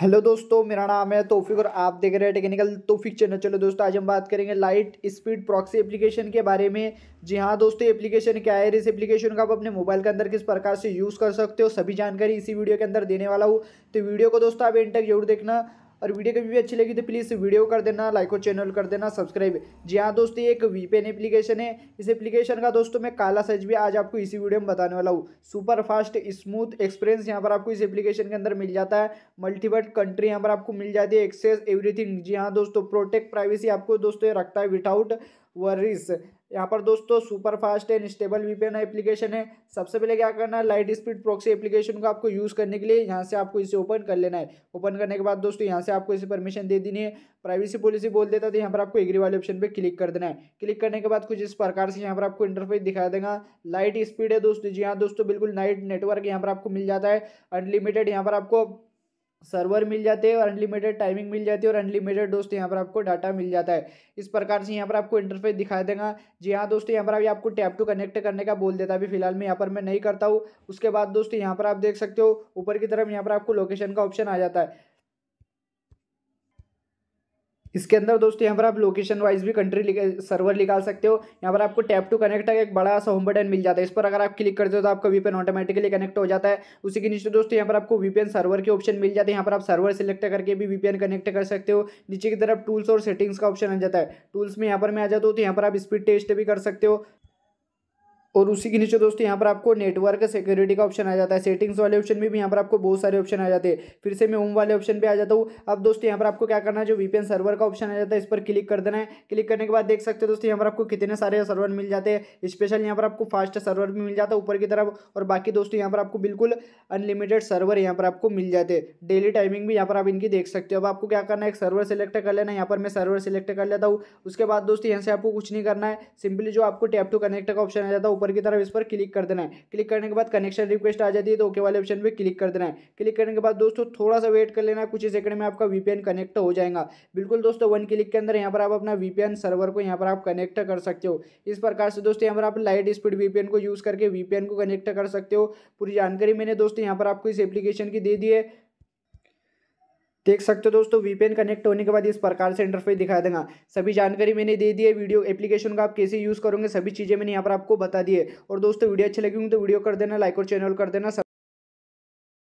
hello दोस्तों मेरा नाम है तोफिक और आप देख रहे हैं टेक्निकल तोफिक चैनल चलो दोस्तों आज हम बात करेंगे लाइट स्पीड प्रॉक्सी एप्लीकेशन के बारे में जी हाँ दोस्तों एप्लीकेशन क्या है इस एप्लीकेशन का आप अपने मोबाइल के अंदर किस प्रकार से यूज़ कर सकते हो सभी जानकारी इसी वीडियो के अंदर देने वाला हूँ तो वीडियो को दोस्तों आप इन तक जरूर देखना और वीडियो कभी भी अच्छी लगी तो प्लीज़ वीडियो कर देना लाइक और चैनल कर देना सब्सक्राइब जी हाँ दोस्तों एक वीपेन एप्लीकेशन है इस एप्लीकेशन का दोस्तों मैं काला सच भी आज आपको इसी वीडियो में बताने वाला हूँ सुपर फास्ट स्मूथ एक्सपीरियंस यहाँ पर आपको इस एप्लीकेशन के अंदर मिल जाता है मल्टीपल कंट्री यहाँ पर आपको मिल जाती है एक्सेस एवरीथिंग जी हाँ दोस्तों प्रोटेक्ट प्राइवेसी आपको दोस्तों ये रखता है विदाउट वर्रीस यहाँ पर दोस्तों super fast and stable VPN application है सबसे पहले क्या करना है लाइट स्पीड प्रॉक्सी एप्लीकेशन को आपको यूज़ करने के लिए यहाँ से आपको इसे ओपन कर लेना है ओपन करने के बाद दोस्तों यहाँ से आपको इसे परमिशन दे देनी है प्राइवेसी पॉलिसी बोल देता तो यहाँ पर आपको एग्री वाले ऑप्शन पर क्लिक कर देना है क्लिक करने के बाद कुछ इस प्रकार से यहाँ पर आपको इंटरफेस दिखा देगा लाइट स्पीड है दोस्तों जी हाँ दोस्तों बिल्कुल नाइट नेटवर्क यहाँ पर आपको मिल जाता है अनलिमिटेड यहाँ पर आपको सर्वर मिल जाते हैं और अनलिमिटेड टाइमिंग मिल जाती है और अनलिमिटेड दोस्त यहाँ पर आपको डाटा मिल जाता है इस प्रकार से यहाँ पर आपको इंटरफेस दिखाई देगा जी हाँ दोस्तों यहाँ पर अभी आपको टैप टू कनेक्ट करने का बोल देता है अभी फिलहाल मैं यहाँ पर मैं नहीं करता हूँ उसके बाद दोस्तों यहाँ पर आप देख सकते हो ऊपर की तरफ यहाँ पर आपको लोकेशन का ऑप्शन आ जाता है इसके अंदर दोस्तों यहाँ पर आप लोकेशन वाइज भी कंट्री सर्वर निकाल सकते हो यहाँ पर आपको टैप टू कनेक्ट का एक बड़ा सा होम बटन मिल जाता है इस पर अगर आप क्लिक करते हो तो आपका वीपीएन ऑटोमेटिकली कनेक्ट हो जाता है उसी के नीचे दोस्तों यहाँ पर आपको वीपीएन सर्वर के ऑप्शन मिल जाते हैं यहाँ पर आप सर्वर सेलेक्ट करके भी वीपीएन कनेक्ट कर सकते हो नीचे की तरफ टूल्स और सेटिंग्स का ऑप्शन आ जाता है टूल्स में यहाँ पर मैं आ जाता हूँ तो यहाँ पर आप स्पीड टेस्ट भी कर सकते हो और उसी के नीचे दोस्तों यहाँ पर आपको नेटवर्क सिक्योरिटी का ऑप्शन आ जाता है सेटिंग्स वाले ऑप्शन में भी यहाँ पर आपको बहुत सारे ऑप्शन आ जाते हैं फिर से मैं होम वाले ऑप्शन पे आ जाता हूँ अब दोस्तों यहाँ पर आपको क्या करना है जो वीपीएन सर्वर का ऑप्शन आ जाता है इस पर क्लिक कर देना है क्लिक करने के बाद देख सकते हो दोस्तों यहाँ पर आपको कितने सारे सर्वर मिल जाते हैं स्पेशल यहाँ पर आपको फास्ट सर्वर भी मिल जाता है ऊपर की तरफ और बाकी दोस्तों यहाँ पर आपको बिल्कुल अनलिमिटेड सर्वर यहाँ पर आपको मिल जाते हैं डेली टाइमिंग भी यहाँ पर आप इनकी देख सकते हो अब आपको क्या करना है एक सर्वर सेलेक्ट कर लेना है यहाँ पर मैं सर्वर सेलेक्ट कर लेता हूँ उसके बाद दोस्तों यहाँ से आपको कुछ नहीं करना है सिंपली जो आपको टैप टू कनेक्ट का ऑप्शन आ जाता है ऊपर की तरफ इस पर क्लिक कर देना है क्लिक करने के बाद कनेक्शन रिक्वेस्ट आ जाती है तो ओके वाले ऑप्शन पर क्लिक कर देना है क्लिक करने के बाद दोस्तों थोड़ा सा वेट कर लेना है कुछ ही सेकंड में आपका वीपीएन कनेक्ट हो जाएगा बिल्कुल दोस्तों वन क्लिक के अंदर यहाँ पर आप अपना वीपीएन सर्वर को यहाँ पर आप कनेक्ट कर सकते हो इस प्रकार से दोस्तों यहाँ पर आप लाइट स्पीड वीपीएन को यूज़ करके वीपीएन को कनेक्ट कर सकते हो पूरी जानकारी मैंने दोस्तों यहाँ पर आपको इस एप्लीकेशन की दे दी है देख सकते हो दोस्तों वीपीएन कनेक्ट होने के बाद इस प्रकार से इंटरफेस दिखाई देगा सभी जानकारी मैंने दे दी है वीडियो एप्लीकेशन का आप कैसे यूज़ करोगे सभी चीज़ें मैंने यहाँ पर आपको बता दी है और दोस्तों वीडियो अच्छी लगी हूँ तो वीडियो कर देना लाइक और चैनल कर देना